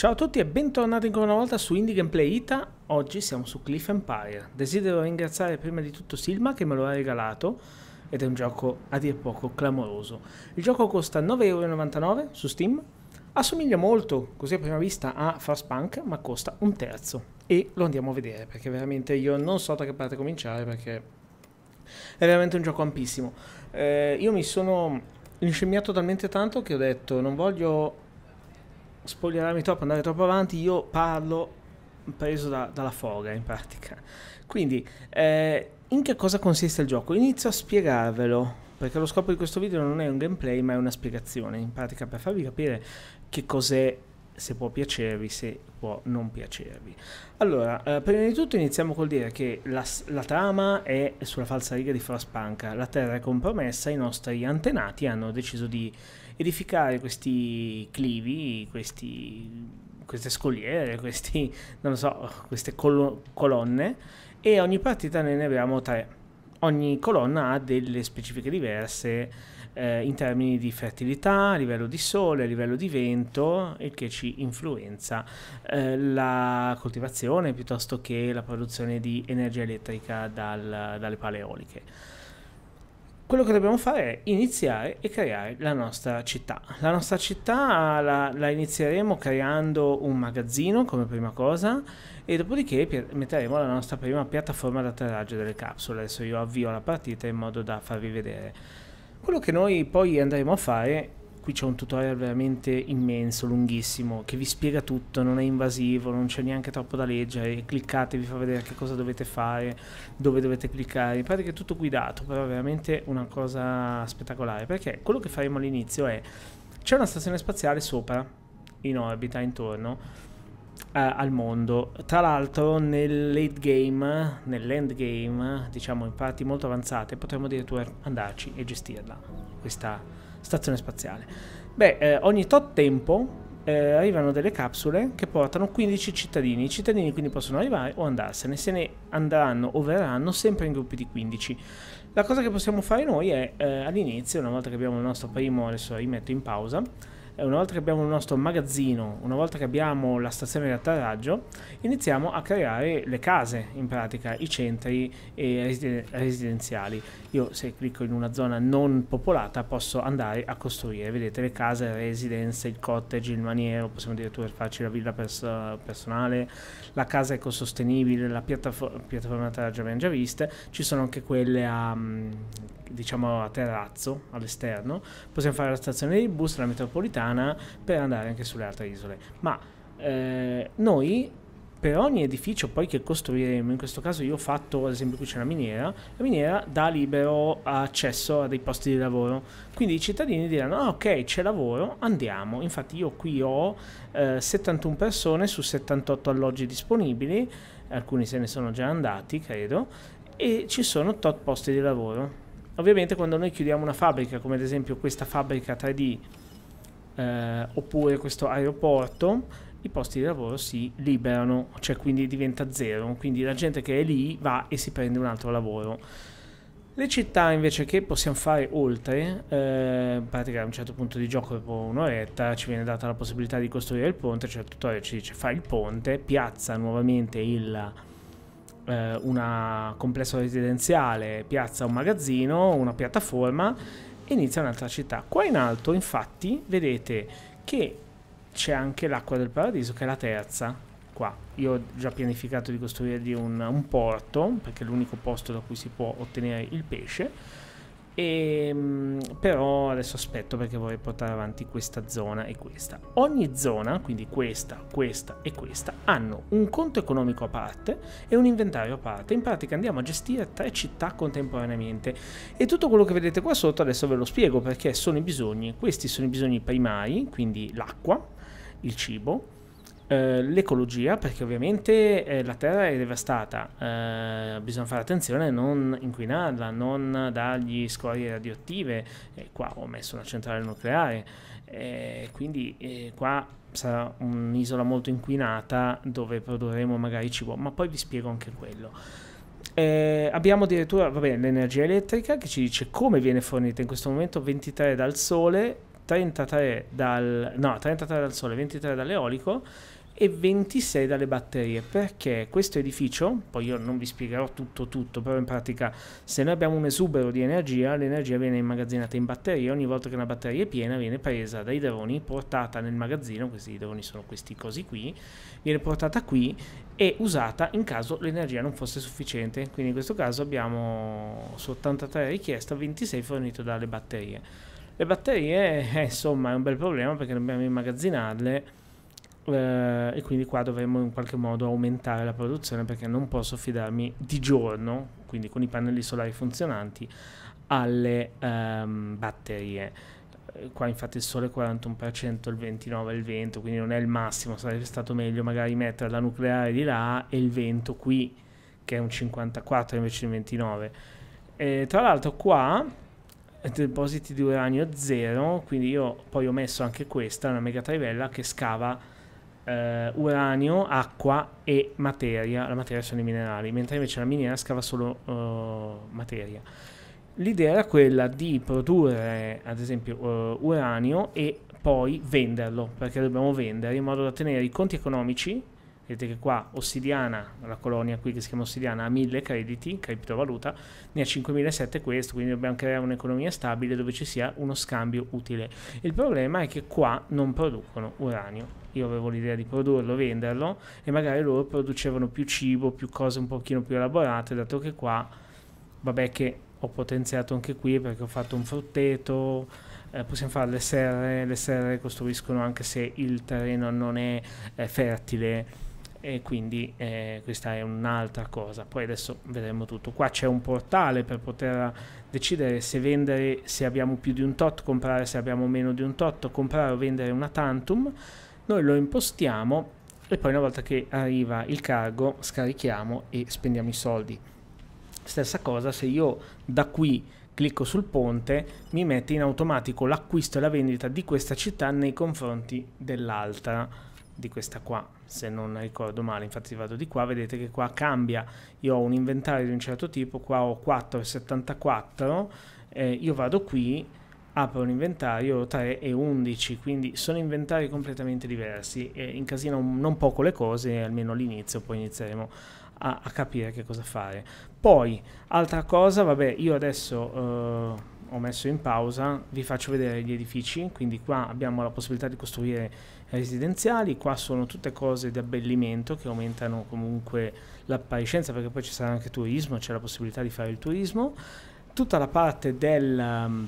Ciao a tutti e bentornati ancora una volta su Indie Gameplay Ita. Oggi siamo su Cliff Empire. Desidero ringraziare prima di tutto Silma che me lo ha regalato ed è un gioco a dir poco clamoroso. Il gioco costa 9,99€ su Steam. Assomiglia molto, così a prima vista, a Frostpunk, ma costa un terzo. E lo andiamo a vedere perché veramente io non so da che parte cominciare perché è veramente un gioco ampissimo. Eh, io mi sono inscemmiato talmente tanto che ho detto non voglio spoilerarmi troppo, andare troppo avanti, io parlo preso da, dalla foga in pratica. Quindi, eh, in che cosa consiste il gioco? Inizio a spiegarvelo, perché lo scopo di questo video non è un gameplay, ma è una spiegazione, in pratica per farvi capire che cos'è se può piacervi, se può non piacervi. Allora, eh, prima di tutto iniziamo col dire che la, la trama è sulla falsariga di Frostpunk, la terra è compromessa, i nostri antenati hanno deciso di edificare questi clivi, questi, queste scogliere, questi, so, queste col- colonne e ogni partita ne abbiamo tre. Ogni colonna ha delle specifiche diverse eh, in termini di fertilità, a livello di sole, a livello di vento, il che ci influenza eh, la coltivazione piuttosto che la produzione di energia elettrica dal, dalle paleoliche quello che dobbiamo fare è iniziare e creare la nostra città. La nostra città la, la inizieremo creando un magazzino come prima cosa e dopodiché metteremo la nostra prima piattaforma d'atterraggio delle capsule. Adesso io avvio la partita in modo da farvi vedere. Quello che noi poi andremo a fare, qui c'è un tutorial veramente immenso, lunghissimo, che vi spiega tutto, non è invasivo, non c'è neanche troppo da leggere, cliccate, vi fa vedere che cosa dovete fare, dove dovete cliccare, mi pare che è tutto guidato, però è veramente una cosa spettacolare, perché quello che faremo all'inizio è, c'è una stazione spaziale sopra, in orbita, intorno, eh, al mondo. Tra l'altro nel late game, nell'endgame, diciamo in parti molto avanzate, potremmo addirittura er- andarci e gestirla, questa stazione spaziale. Beh, eh, ogni tot tempo eh, arrivano delle capsule che portano 15 cittadini. I cittadini quindi possono arrivare o andarsene, se ne andranno o verranno sempre in gruppi di 15. La cosa che possiamo fare noi è eh, all'inizio, una volta che abbiamo il nostro primo, adesso rimetto in pausa, eh, una volta che abbiamo il nostro magazzino, una volta che abbiamo la stazione di atterraggio, iniziamo a creare le case, in pratica i centri eh, residenziali. Io se clicco in una zona non popolata posso andare a costruire, vedete le case, le residenze, il cottage, il maniero, possiamo addirittura farci la villa pers personale, la casa ecosostenibile, la piattafo piattaforma di atterraggio abbiamo già viste, ci sono anche quelle a... Um, diciamo a terrazzo all'esterno, possiamo fare la stazione di bus, la metropolitana per andare anche sulle altre isole. Ma eh, noi per ogni edificio poi che costruiremo, in questo caso io ho fatto, ad esempio qui c'è una miniera, la miniera dà libero accesso a dei posti di lavoro, quindi i cittadini diranno ah, ok c'è lavoro, andiamo, infatti io qui ho eh, 71 persone su 78 alloggi disponibili, alcuni se ne sono già andati credo, e ci sono tot posti di lavoro. Ovviamente quando noi chiudiamo una fabbrica, come ad esempio questa fabbrica 3D, eh, oppure questo aeroporto, i posti di lavoro si liberano, cioè quindi diventa zero, quindi la gente che è lì va e si prende un altro lavoro. Le città invece che possiamo fare oltre, eh, in pratica a un certo punto di gioco dopo un'oretta ci viene data la possibilità di costruire il ponte, cioè il tutorial ci dice fai il ponte, piazza nuovamente il eh, un complesso residenziale, piazza un magazzino, una piattaforma e inizia un'altra città. Qua in alto infatti vedete che c'è anche l'acqua del paradiso che è la terza. Qua io ho già pianificato di costruirgli un, un porto perché è l'unico posto da cui si può ottenere il pesce e, ehm, però adesso aspetto perché vorrei portare avanti questa zona e questa. Ogni zona, quindi questa, questa e questa, hanno un conto economico a parte e un inventario a parte. In pratica andiamo a gestire tre città contemporaneamente. E tutto quello che vedete qua sotto adesso ve lo spiego perché sono i bisogni. Questi sono i bisogni primari, quindi l'acqua, il cibo, eh, l'ecologia, perché ovviamente eh, la terra è devastata, eh, bisogna fare attenzione a non inquinarla, non dargli scorie radioattive, eh, qua ho messo una centrale nucleare, eh, quindi qua sarà un'isola molto inquinata dove produrremo magari cibo, ma poi vi spiego anche quello. Eh, abbiamo addirittura vabbè, l'energia elettrica che ci dice come viene fornita in questo momento 23 dal sole, 33 dal, no, 33 dal sole, 23 dall'eolico e 26 dalle batterie perché questo edificio, poi io non vi spiegherò tutto tutto, però in pratica se noi abbiamo un esubero di energia, l'energia viene immagazzinata in batteria, ogni volta che una batteria è piena viene presa dai droni, portata nel magazzino, questi droni sono questi cosi qui, viene portata qui e usata in caso l'energia non fosse sufficiente, quindi in questo caso abbiamo su 83 richiesta 26 fornito dalle batterie. Le batterie, eh, insomma, è un bel problema perché dobbiamo immagazzinarle eh, e quindi qua dovremmo in qualche modo aumentare la produzione perché non posso fidarmi di giorno, quindi con i pannelli solari funzionanti, alle ehm, batterie eh, qua infatti il sole è 41%, il 29% il vento, quindi non è il massimo, sarebbe stato meglio magari mettere la nucleare di là e il vento qui, che è un 54 invece di 29. E, tra l'altro qua depositi di uranio 0, quindi io poi ho messo anche questa, una mega trivella che scava eh, uranio, acqua e materia. La materia sono i minerali, mentre invece la miniera scava solo uh, materia. L'idea era quella di produrre, ad esempio, uh, uranio e poi venderlo, perché dobbiamo vendere in modo da tenere i conti economici vedete che qua Ossidiana, la colonia qui che si chiama Ossidiana, ha 1000 crediti, criptovaluta, ne ha 5.700 questo, quindi dobbiamo creare un'economia stabile dove ci sia uno scambio utile. Il problema è che qua non producono uranio. Io avevo l'idea di produrlo, venderlo e magari loro producevano più cibo, più cose un pochino più elaborate, dato che qua, vabbè che ho potenziato anche qui perché ho fatto un frutteto, eh, possiamo fare le serre, le serre costruiscono anche se il terreno non è eh, fertile e quindi eh, questa è un'altra cosa poi adesso vedremo tutto qua c'è un portale per poter decidere se vendere se abbiamo più di un tot comprare se abbiamo meno di un tot comprare o vendere una tantum noi lo impostiamo e poi una volta che arriva il cargo scarichiamo e spendiamo i soldi stessa cosa se io da qui clicco sul ponte mi mette in automatico l'acquisto e la vendita di questa città nei confronti dell'altra di questa qua se non ricordo male, infatti vado di qua, vedete che qua cambia, io ho un inventario di un certo tipo, qua ho 4,74, eh, io vado qui, apro un inventario 3,11, quindi sono inventari completamente diversi e incasino non poco le cose, almeno all'inizio, poi inizieremo a, a, capire che cosa fare. Poi, altra cosa, vabbè, io adesso... Eh, ho messo in pausa, vi faccio vedere gli edifici, quindi qua abbiamo la possibilità di costruire residenziali, qua sono tutte cose di abbellimento che aumentano comunque l'appariscenza perché poi ci sarà anche turismo, c'è la possibilità di fare il turismo, tutta la parte del um,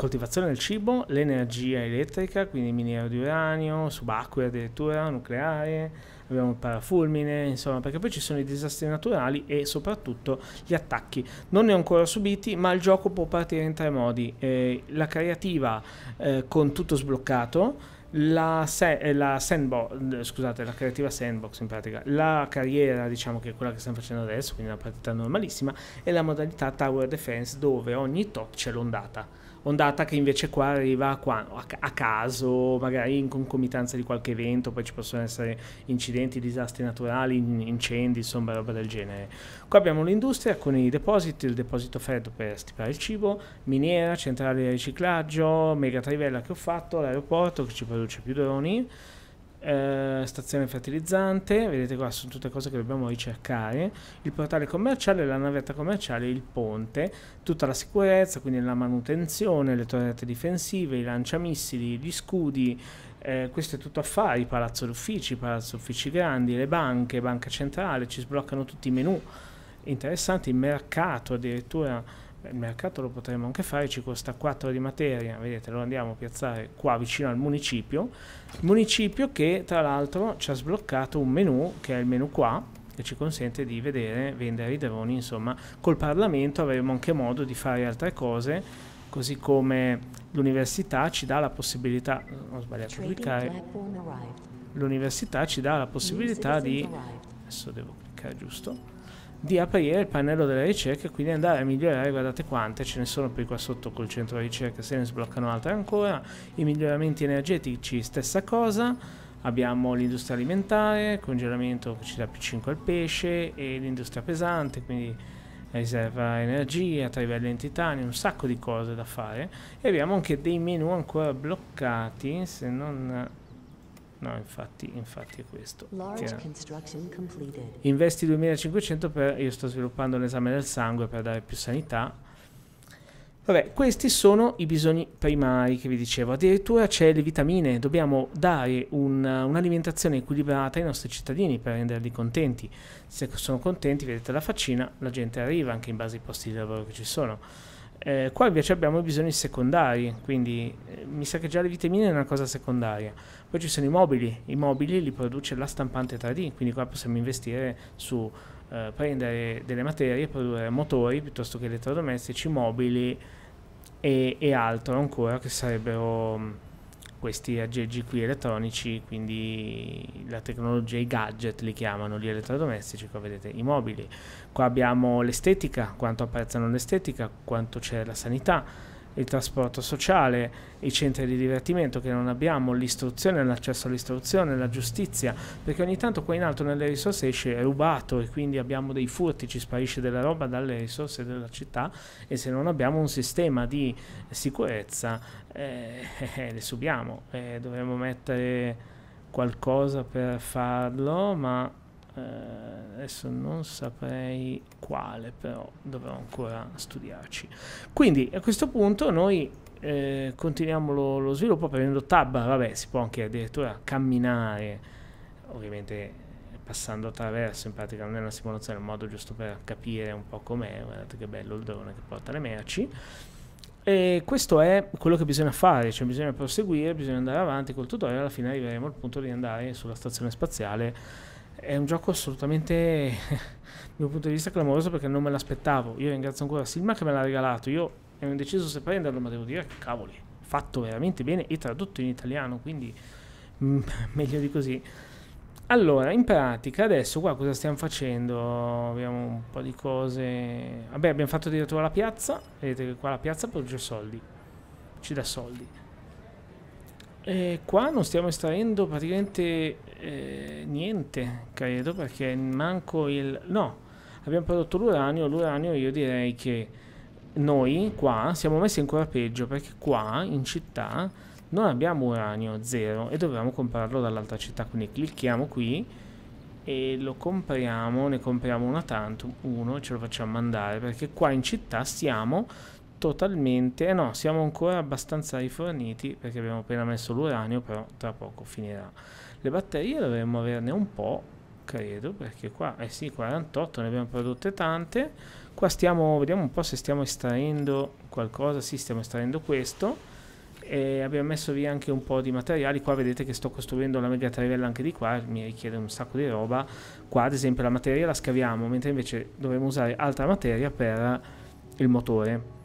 coltivazione del cibo, l'energia elettrica, quindi miniera di uranio, subacquea addirittura, nucleare, abbiamo il parafulmine, insomma, perché poi ci sono i disastri naturali e soprattutto gli attacchi. Non ne ho ancora subiti, ma il gioco può partire in tre modi. Eh, la creativa eh, con tutto sbloccato, la, se- eh, la, sandbox, eh, scusate, la creativa sandbox in pratica, la carriera diciamo che è quella che stiamo facendo adesso, quindi una partita normalissima, e la modalità tower defense dove ogni tot c'è l'ondata ondata che invece qua arriva qua, a, caso, magari in concomitanza di qualche evento, poi ci possono essere incidenti, disastri naturali, incendi, insomma roba del genere. Qua abbiamo l'industria con i depositi, il deposito freddo per stipare il cibo, miniera, centrale di riciclaggio, mega trivella che ho fatto, l'aeroporto che ci produce più droni eh, stazione fertilizzante, vedete qua sono tutte cose che dobbiamo ricercare, il portale commerciale, la navetta commerciale, il ponte, tutta la sicurezza, quindi la manutenzione, le torrette difensive, i lanciamissili, gli scudi, eh, questo è tutto affari, palazzo d'uffici, palazzo uffici grandi, le banche, banca centrale, ci sbloccano tutti i menu interessanti, il mercato addirittura il mercato lo potremmo anche fare, ci costa 4 di materia, vedete lo andiamo a piazzare qua vicino al municipio, municipio che tra l'altro ci ha sbloccato un menu che è il menu qua che ci consente di vedere, vendere i droni, insomma col Parlamento avremo anche modo di fare altre cose così come l'università ci dà la possibilità, ho sbagliato a cliccare, l'università ci dà la possibilità di, adesso devo cliccare giusto, di aprire il pannello della ricerca e quindi andare a migliorare, guardate quante, ce ne sono poi qua sotto col centro di ricerca, se ne sbloccano altre ancora, i miglioramenti energetici stessa cosa, abbiamo l'industria alimentare, congelamento che ci dà più 5 al pesce e l'industria pesante, quindi riserva energia, trivelli titani, un sacco di cose da fare e abbiamo anche dei menu ancora bloccati se non No, infatti, infatti è questo. Investi 2500 per... Io sto sviluppando l'esame del sangue per dare più sanità. Vabbè, questi sono i bisogni primari che vi dicevo. Addirittura c'è le vitamine. Dobbiamo dare un'alimentazione equilibrata ai nostri cittadini per renderli contenti. Se sono contenti, vedete la faccina, la gente arriva anche in base ai posti di lavoro che ci sono eh, qua invece abbiamo i bisogni secondari, quindi eh, mi sa che già le vitamine è una cosa secondaria. Poi ci sono i mobili, i mobili li produce la stampante 3D, quindi qua possiamo investire su eh, prendere delle materie, produrre motori piuttosto che elettrodomestici, mobili e, e altro ancora che sarebbero mm, questi aggeggi qui elettronici, quindi la tecnologia, i gadget li chiamano gli elettrodomestici, qua vedete i mobili, qua abbiamo l'estetica, quanto apprezzano l'estetica, quanto c'è la sanità, il trasporto sociale, i centri di divertimento che non abbiamo, l'istruzione, l'accesso all'istruzione, la giustizia, perché ogni tanto qua in alto nelle risorse esce rubato e quindi abbiamo dei furti, ci sparisce della roba dalle risorse della città e se non abbiamo un sistema di sicurezza eh, eh, le subiamo, eh, dovremmo mettere qualcosa per farlo, ma eh, adesso non saprei quale, però dovrò ancora studiarci. Quindi a questo punto noi eh, continuiamo lo, lo, sviluppo prendendo tab, vabbè si può anche addirittura camminare, ovviamente passando attraverso, in pratica non è una simulazione, è un modo giusto per capire un po' com'è, guardate che bello il drone che porta le merci. E questo è quello che bisogna fare, cioè bisogna proseguire, bisogna andare avanti col tutorial, alla fine arriveremo al punto di andare sulla stazione spaziale è un gioco assolutamente dal mio punto di vista clamoroso perché non me l'aspettavo io ringrazio ancora Silma che me l'ha regalato io ero indeciso se prenderlo ma devo dire che cavoli fatto veramente bene e tradotto in italiano quindi mm, meglio di così allora in pratica adesso qua cosa stiamo facendo abbiamo un po' di cose vabbè abbiamo fatto addirittura la piazza vedete che qua la piazza produce soldi ci dà soldi e qua non stiamo estraendo praticamente eh, niente, credo, perché manco il... No, abbiamo prodotto l'uranio, l'uranio io direi che noi qua siamo messi ancora peggio, perché qua in città non abbiamo uranio, zero, e dobbiamo comprarlo dall'altra città, quindi clicchiamo qui e lo compriamo, ne compriamo una tanto, uno, e ce lo facciamo mandare, perché qua in città siamo totalmente eh no siamo ancora abbastanza riforniti perché abbiamo appena messo l'uranio però tra poco finirà le batterie dovremmo averne un po' credo perché qua eh sì 48 ne abbiamo prodotte tante qua stiamo vediamo un po' se stiamo estraendo qualcosa sì stiamo estraendo questo e abbiamo messo via anche un po' di materiali qua vedete che sto costruendo la mega trivella anche di qua mi richiede un sacco di roba qua ad esempio la materia la scaviamo mentre invece dovremmo usare altra materia per il motore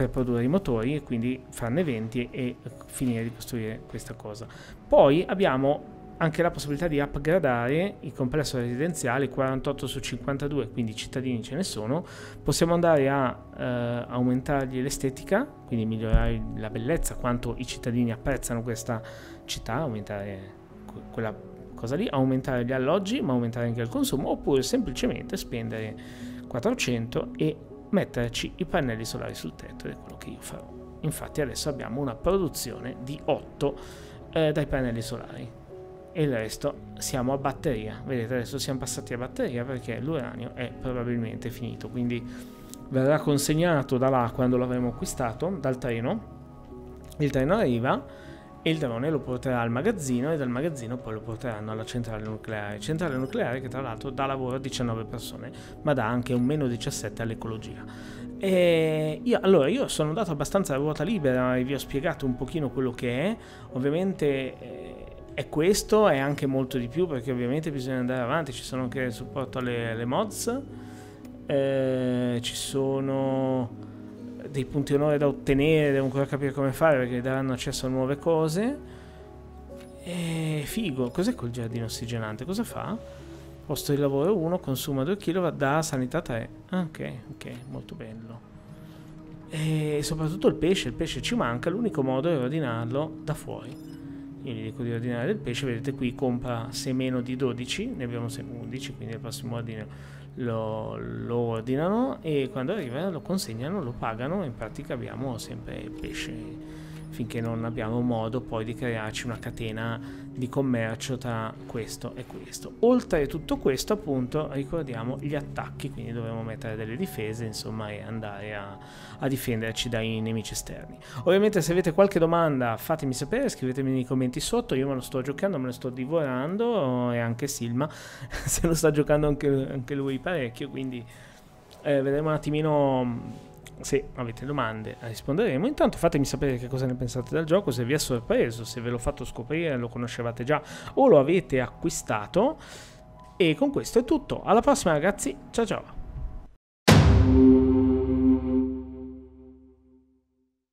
per produrre i motori e quindi farne 20 e finire di costruire questa cosa. Poi abbiamo anche la possibilità di upgradare il complesso residenziale 48 su 52, quindi cittadini ce ne sono. Possiamo andare a eh, aumentargli l'estetica, quindi migliorare la bellezza, quanto i cittadini apprezzano questa città, aumentare quella cosa lì, aumentare gli alloggi, ma aumentare anche il consumo, oppure semplicemente spendere 400 e metterci i pannelli solari sul tetto ed è quello che io farò. Infatti adesso abbiamo una produzione di 8 eh, dai pannelli solari e il resto siamo a batteria. Vedete adesso siamo passati a batteria perché l'uranio è probabilmente finito, quindi verrà consegnato da là quando l'avremo acquistato dal treno. Il treno arriva e il drone lo porterà al magazzino e dal magazzino poi lo porteranno alla centrale nucleare. Centrale nucleare che tra l'altro dà lavoro a 19 persone, ma dà anche un meno 17 all'ecologia. E io, allora, io sono andato abbastanza a ruota libera e vi ho spiegato un pochino quello che è. Ovviamente eh, è questo, e anche molto di più perché ovviamente bisogna andare avanti, ci sono anche il supporto alle, alle mods, eh, ci sono dei punti onore da ottenere, devo ancora capire come fare perché daranno accesso a nuove cose. E figo, cos'è quel giardino ossigenante? Cosa fa? Posto di lavoro 1, consuma 2 kg, da sanità 3. Ah, ok, ok, molto bello. E soprattutto il pesce, il pesce ci manca, l'unico modo è ordinarlo da fuori gli dico di ordinare del pesce, vedete qui compra se meno di 12, ne abbiamo se 11, quindi al prossimo ordine lo, lo, ordinano e quando arriva lo consegnano, lo pagano in pratica abbiamo sempre pesce finché non abbiamo modo poi di crearci una catena di commercio tra questo e questo. Oltre tutto questo appunto ricordiamo gli attacchi, quindi dovremo mettere delle difese insomma e andare a, a difenderci dai nemici esterni. Ovviamente se avete qualche domanda fatemi sapere, scrivetemi nei commenti sotto, io me lo sto giocando, me lo sto divorando e anche Silma se lo sta giocando anche, anche lui parecchio, quindi eh, vedremo un attimino se avete domande eh, risponderemo. Intanto fatemi sapere che cosa ne pensate del gioco, se vi ha sorpreso, se ve l'ho fatto scoprire, lo conoscevate già o lo avete acquistato. E con questo è tutto. Alla prossima ragazzi, ciao ciao!